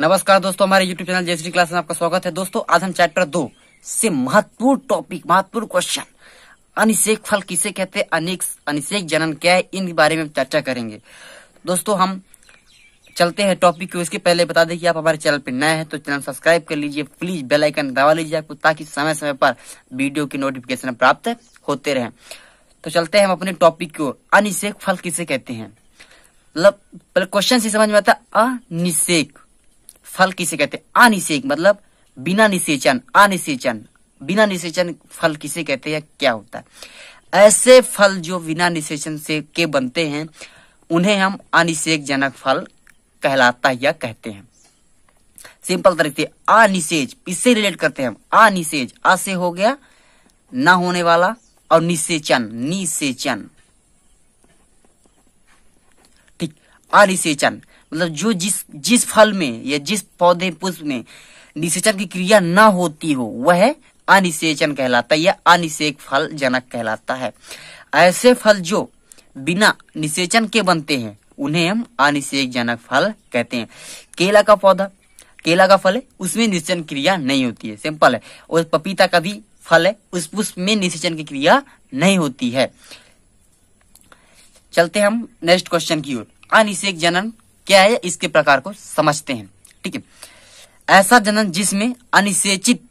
नमस्कार दोस्तों हमारे YouTube चैनल जेसडी क्लास में आपका स्वागत है दोस्तों आज हम चैप्टर दो से महत्वपूर्ण टॉपिक महत्वपूर्ण क्वेश्चन अनिशेक फल किसे कहते हैं अनिशेक जनन क्या है इन बारे में चर्चा करेंगे दोस्तों हम चलते हैं टॉपिक को इसके पहले बता दें कि आप हमारे चैनल पर नए हैं तो चैनल सब्सक्राइब कर लीजिए प्लीज बेल आइकन दबा लीजिए आपको ताकि समय समय पर वीडियो की नोटिफिकेशन प्राप्त होते रहें तो चलते हैं हम अपने टॉपिक को अनिशेक फल किसे कहते हैं मतलब पहले क्वेश्चन से समझ में आता है अनिशेक फल किसे कहते हैं अनिषेक मतलब बिना निषेचन अनिषेचन बिना निषेचन फल किसे कहते हैं क्या होता है ऐसे फल जो बिना निषेचन से के बनते हैं उन्हें हम अनिषेक जनक फल कहलाता है या कहते हैं सिंपल तरीके अनिषेज इससे रिलेट करते हैं हम अनिषेज आ से हो गया ना होने वाला और निषेचन निषेचन ठीक अनिषेचन मतलब जो जिस जिस फल में या जिस पौधे पुष्प में निषेचन की क्रिया न होती हो वह अनिषेचन कहलाता है या अनिषेक फल जनक कहलाता है ऐसे फल जो बिना निषेचन के बनते हैं उन्हें हम अनिषेक जनक फल कहते हैं केला का पौधा केला का फल है उसमें निषेचन क्रिया नहीं होती है सिंपल है और पपीता का भी फल है उस पुष्प में निषेचन की क्रिया नहीं होती है चलते हम नेक्स्ट क्वेश्चन की ओर अनिषेक जनन क्या है इसके प्रकार को समझते हैं ठीक है ऐसा जनन जिसमें अनिषेचित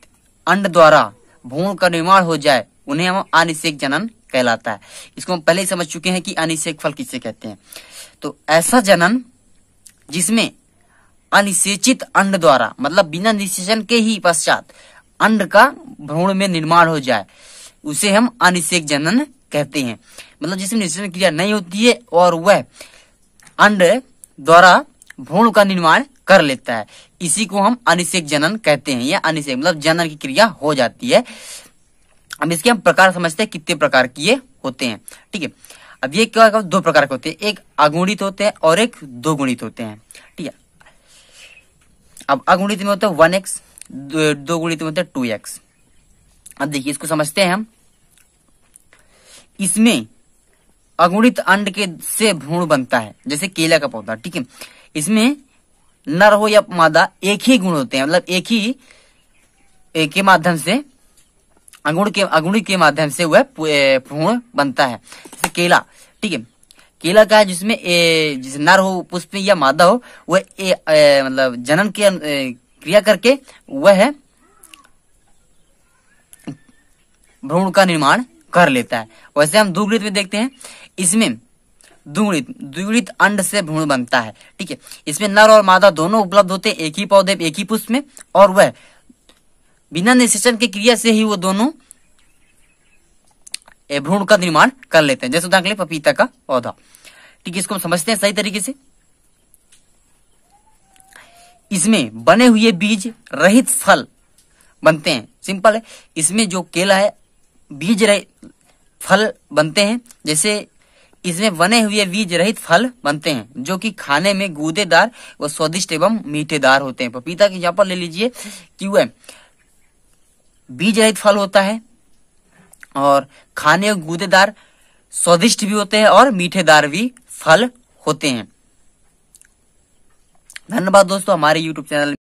अंड द्वारा भूण का निर्माण हो जाए उन्हें हम अनिषेक जनन कहलाता है इसको हम पहले ही समझ चुके हैं कि अनिषेक फल किसे कहते हैं तो ऐसा जनन जिसमें अनिषेचित अंड द्वारा मतलब बिना निषेचन के ही पश्चात अंड का भ्रूण में निर्माण हो जाए उसे हम अनिषेक जनन कहते हैं मतलब जिसमें निषेचन क्रिया नहीं होती है और वह अंड द्वारा भ्रूण का निर्माण कर लेता है इसी को हम अनिषेक जनन कहते हैं या अनिषेक मतलब जनन की क्रिया हो जाती है अब इसके हम प्रकार समझते हैं कितने प्रकार की ये होते हैं ठीक है अब ये क्या होगा दो प्रकार के होते हैं एक अगुणित होते हैं और एक दो गुणित होते हैं ठीक है अब अगुणित में होता है वन एक्स दो गुणित में होता है टू एक्स अब देखिए इसको समझते हैं हम इसमें अगुणित अंड के से भ्रूण बनता है जैसे केला का पौधा ठीक है इसमें नर हो या मादा एक ही गुण होते हैं मतलब एक ही एक के माध्यम से अगुण के अगुणी के माध्यम से वह भ्रूण बनता है जैसे केला ठीक है केला का है जिसमें ए, जिसे नर हो पुष्प या मादा हो वह मतलब जनन के क्रिया करके वह भ्रूण का निर्माण कर लेता है वैसे हम दुग्लित में देखते हैं इसमें दुगुणित द्विगुणित अंड से भ्रूण बनता है ठीक है इसमें नर और मादा दोनों उपलब्ध होते हैं एक ही पौधे एक ही पुष्प में और वह बिना निषेचन के क्रिया से ही वो दोनों भ्रूण का निर्माण कर लेते हैं जैसे उदाहरण के लिए पपीता का पौधा ठीक है इसको हम समझते हैं सही तरीके से इसमें बने हुए बीज रहित फल बनते हैं सिंपल है इसमें जो केला है बीज रहित फल बनते हैं जैसे इसमें बने हुए बीज रहित फल बनते हैं जो कि खाने में गूदेदार व स्वादिष्ट एवं मीठेदार होते हैं पपीता के यहाँ पर ले लीजिए कि वह बीज रहित फल होता है और खाने में गूदेदार स्वादिष्ट भी होते हैं और मीठेदार भी फल होते हैं धन्यवाद दोस्तों हमारे YouTube चैनल